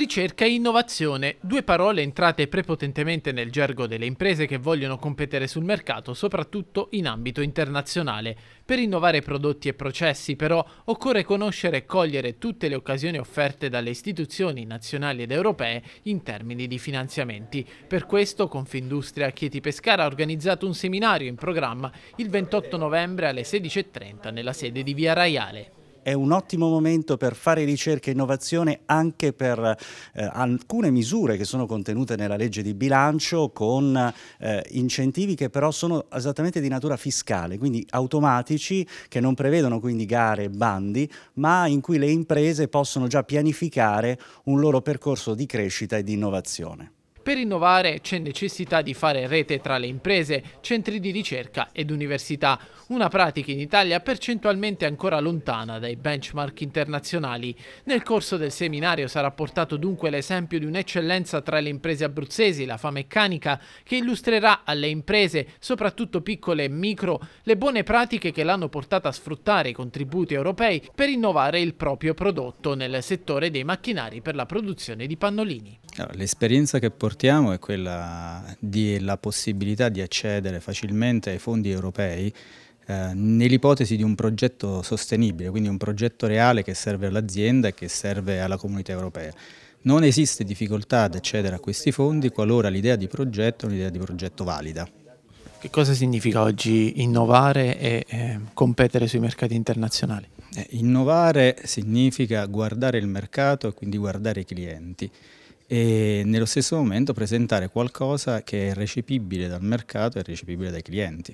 Ricerca e innovazione, due parole entrate prepotentemente nel gergo delle imprese che vogliono competere sul mercato, soprattutto in ambito internazionale. Per innovare prodotti e processi, però, occorre conoscere e cogliere tutte le occasioni offerte dalle istituzioni nazionali ed europee in termini di finanziamenti. Per questo Confindustria Chieti Pescara ha organizzato un seminario in programma il 28 novembre alle 16.30 nella sede di Via Raiale è un ottimo momento per fare ricerca e innovazione anche per eh, alcune misure che sono contenute nella legge di bilancio con eh, incentivi che però sono esattamente di natura fiscale, quindi automatici che non prevedono quindi gare e bandi, ma in cui le imprese possono già pianificare un loro percorso di crescita e di innovazione. Per innovare c'è necessità di fare rete tra le imprese, centri di ricerca ed università, una pratica in Italia percentualmente ancora lontana dai benchmark internazionali. Nel corso del seminario sarà portato dunque l'esempio di un'eccellenza tra le imprese abruzzesi, la Fameccanica, che illustrerà alle imprese, soprattutto piccole e micro, le buone pratiche che l'hanno portata a sfruttare i contributi europei per innovare il proprio prodotto nel settore dei macchinari per la produzione di pannolini. Allora, l'esperienza che portiamo è quella della possibilità di accedere facilmente ai fondi europei eh, nell'ipotesi di un progetto sostenibile, quindi un progetto reale che serve all'azienda e che serve alla comunità europea. Non esiste difficoltà ad accedere a questi fondi qualora l'idea di progetto è un'idea di progetto valida. Che cosa significa oggi innovare e eh, competere sui mercati internazionali? Eh, innovare significa guardare il mercato e quindi guardare i clienti e nello stesso momento presentare qualcosa che è recepibile dal mercato e recepibile dai clienti.